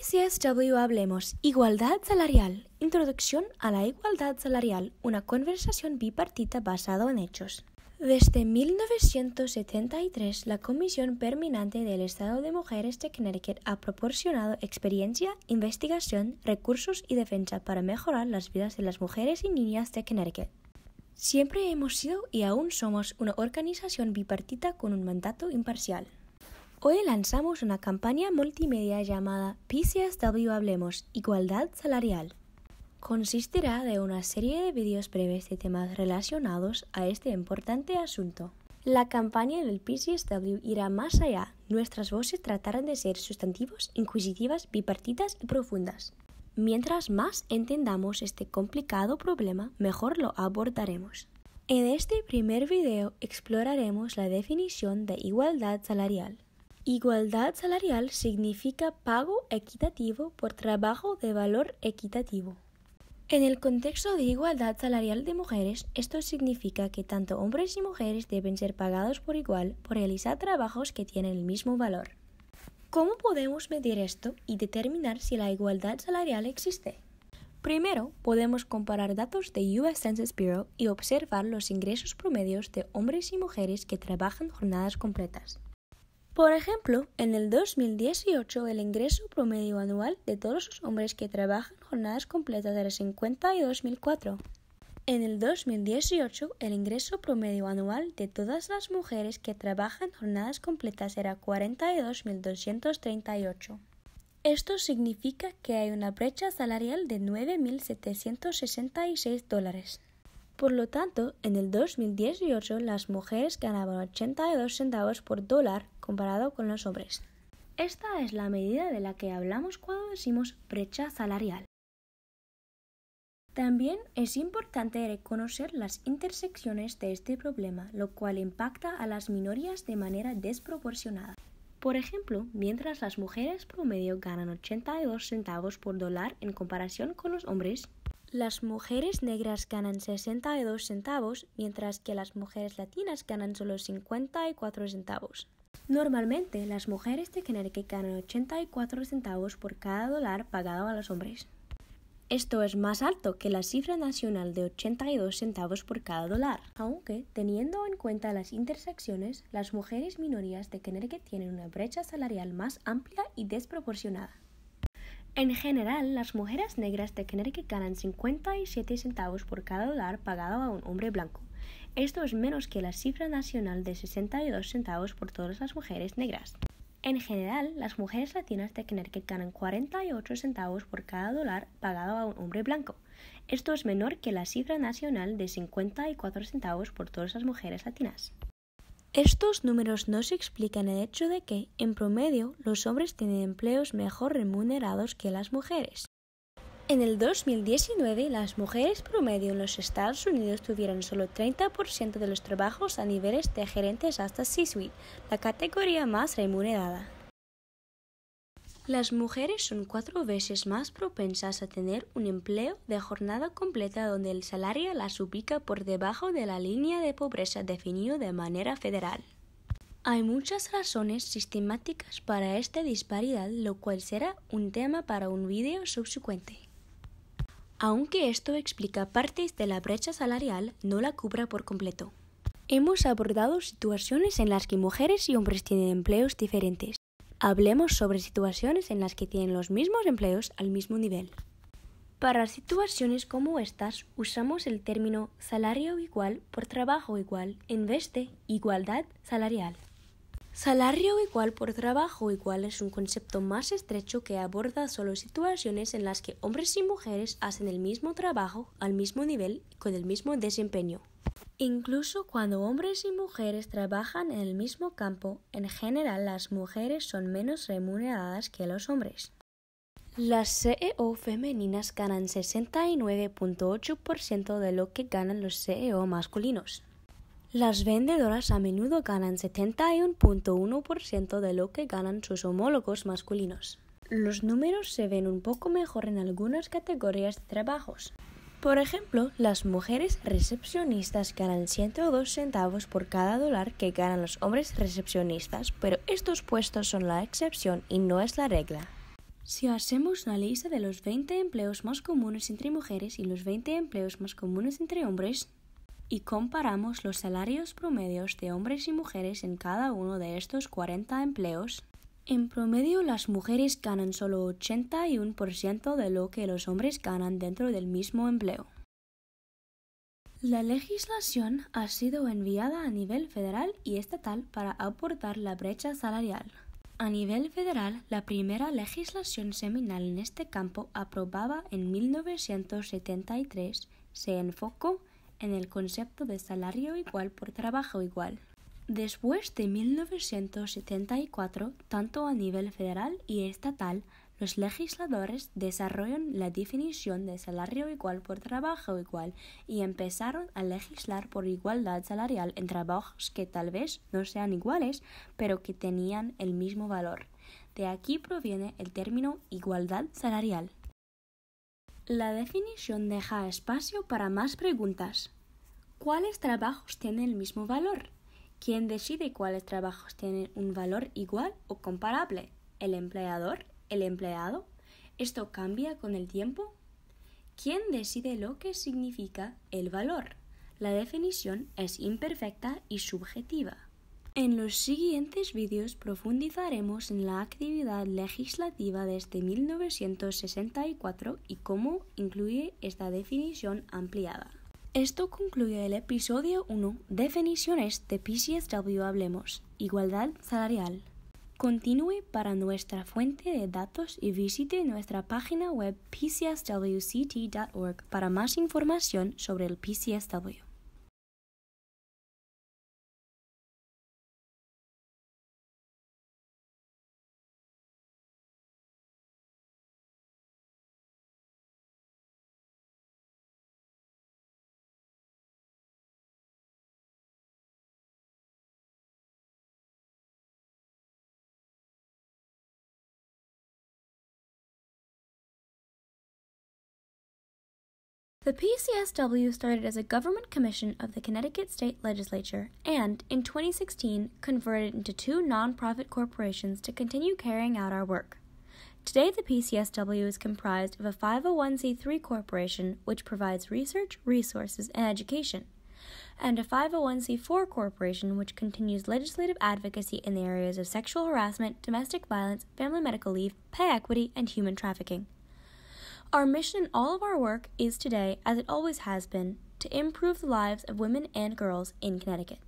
ICSW Hablemos Igualdad Salarial. Introducción a la igualdad salarial, una conversación bipartita basada en hechos. Desde 1973, la Comisión Permanente del Estado de Mujeres de Connecticut ha proporcionado experiencia, investigación, recursos y defensa para mejorar las vidas de las mujeres y niñas de Connecticut. Siempre hemos sido y aún somos una organización bipartita con un mandato imparcial. Hoy lanzamos una campaña multimedia llamada PCSW Hablemos Igualdad Salarial. Consistirá de una serie de vídeos breves de temas relacionados a este importante asunto. La campaña del PCSW irá más allá. Nuestras voces tratarán de ser sustantivos, inquisitivas, bipartitas y profundas. Mientras más entendamos este complicado problema, mejor lo abordaremos. En este primer vídeo exploraremos la definición de igualdad salarial. Igualdad salarial significa pago equitativo por trabajo de valor equitativo. En el contexto de igualdad salarial de mujeres, esto significa que tanto hombres y mujeres deben ser pagados por igual por realizar trabajos que tienen el mismo valor. ¿Cómo podemos medir esto y determinar si la igualdad salarial existe? Primero, podemos comparar datos de US Census Bureau y observar los ingresos promedios de hombres y mujeres que trabajan jornadas completas. Por ejemplo, en el 2018 el ingreso promedio anual de todos los hombres que trabajan jornadas completas era 52.004. En el 2018 el ingreso promedio anual de todas las mujeres que trabajan jornadas completas era 42.238. Esto significa que hay una brecha salarial de 9.766 dólares. Por lo tanto, en el 2018 las mujeres ganaban 82 centavos por dólar comparado con los hombres. Esta es la medida de la que hablamos cuando decimos brecha salarial. También es importante reconocer las intersecciones de este problema, lo cual impacta a las minorías de manera desproporcionada. Por ejemplo, mientras las mujeres promedio ganan 82 centavos por dólar en comparación con los hombres, las mujeres negras ganan 62 centavos, mientras que las mujeres latinas ganan solo 54 centavos. Normalmente, las mujeres de Connecticut ganan 84 centavos por cada dólar pagado a los hombres. Esto es más alto que la cifra nacional de 82 centavos por cada dólar, aunque teniendo en cuenta las intersecciones, las mujeres minorías de Connecticut tienen una brecha salarial más amplia y desproporcionada. En general, las mujeres negras de que ganan 57 centavos por cada dólar pagado a un hombre blanco. Esto es menos que la cifra nacional de 62 centavos por todas las mujeres negras. En general, las mujeres latinas de que ganan 48 centavos por cada dólar pagado a un hombre blanco. Esto es menor que la cifra nacional de 54 centavos por todas las mujeres latinas. Estos números no se explican el hecho de que, en promedio, los hombres tienen empleos mejor remunerados que las mujeres. En el 2019, las mujeres promedio en los Estados Unidos tuvieron solo 30% de los trabajos a niveles de gerentes hasta C-suite, la categoría más remunerada. Las mujeres son cuatro veces más propensas a tener un empleo de jornada completa donde el salario las ubica por debajo de la línea de pobreza definido de manera federal. Hay muchas razones sistemáticas para esta disparidad, lo cual será un tema para un video subsecuente. Aunque esto explica partes de la brecha salarial, no la cubra por completo. Hemos abordado situaciones en las que mujeres y hombres tienen empleos diferentes. Hablemos sobre situaciones en las que tienen los mismos empleos al mismo nivel. Para situaciones como estas usamos el término salario igual por trabajo igual en vez de igualdad salarial. Salario igual por trabajo igual es un concepto más estrecho que aborda solo situaciones en las que hombres y mujeres hacen el mismo trabajo al mismo nivel y con el mismo desempeño. Incluso cuando hombres y mujeres trabajan en el mismo campo, en general las mujeres son menos remuneradas que los hombres. Las CEO femeninas ganan 69.8% de lo que ganan los CEO masculinos. Las vendedoras a menudo ganan 71.1% de lo que ganan sus homólogos masculinos. Los números se ven un poco mejor en algunas categorías de trabajos. Por ejemplo, las mujeres recepcionistas ganan 102 centavos por cada dólar que ganan los hombres recepcionistas, pero estos puestos son la excepción y no es la regla. Si hacemos una lista de los 20 empleos más comunes entre mujeres y los 20 empleos más comunes entre hombres, y comparamos los salarios promedios de hombres y mujeres en cada uno de estos 40 empleos, en promedio las mujeres ganan solo 81% de lo que los hombres ganan dentro del mismo empleo. La legislación ha sido enviada a nivel federal y estatal para abordar la brecha salarial. A nivel federal, la primera legislación seminal en este campo aprobada en 1973 se enfocó en el concepto de salario igual por trabajo igual. Después de 1974, tanto a nivel federal y estatal, los legisladores desarrollaron la definición de salario igual por trabajo igual y empezaron a legislar por igualdad salarial en trabajos que tal vez no sean iguales, pero que tenían el mismo valor. De aquí proviene el término igualdad salarial. La definición deja espacio para más preguntas. ¿Cuáles trabajos tienen el mismo valor? ¿Quién decide cuáles trabajos tienen un valor igual o comparable? ¿El empleador? ¿El empleado? ¿Esto cambia con el tiempo? ¿Quién decide lo que significa el valor? La definición es imperfecta y subjetiva. En los siguientes vídeos profundizaremos en la actividad legislativa desde 1964 este y cómo incluye esta definición ampliada. Esto concluye el episodio 1, Definiciones de PCSW Hablemos, Igualdad Salarial. Continúe para nuestra fuente de datos y visite nuestra página web pcswct.org para más información sobre el PCSW. The PCSW started as a government commission of the Connecticut State Legislature and, in 2016, converted into two nonprofit corporations to continue carrying out our work. Today, the PCSW is comprised of a 501c3 corporation which provides research, resources, and education, and a 501c4 corporation which continues legislative advocacy in the areas of sexual harassment, domestic violence, family medical leave, pay equity, and human trafficking. Our mission in all of our work is today, as it always has been, to improve the lives of women and girls in Connecticut.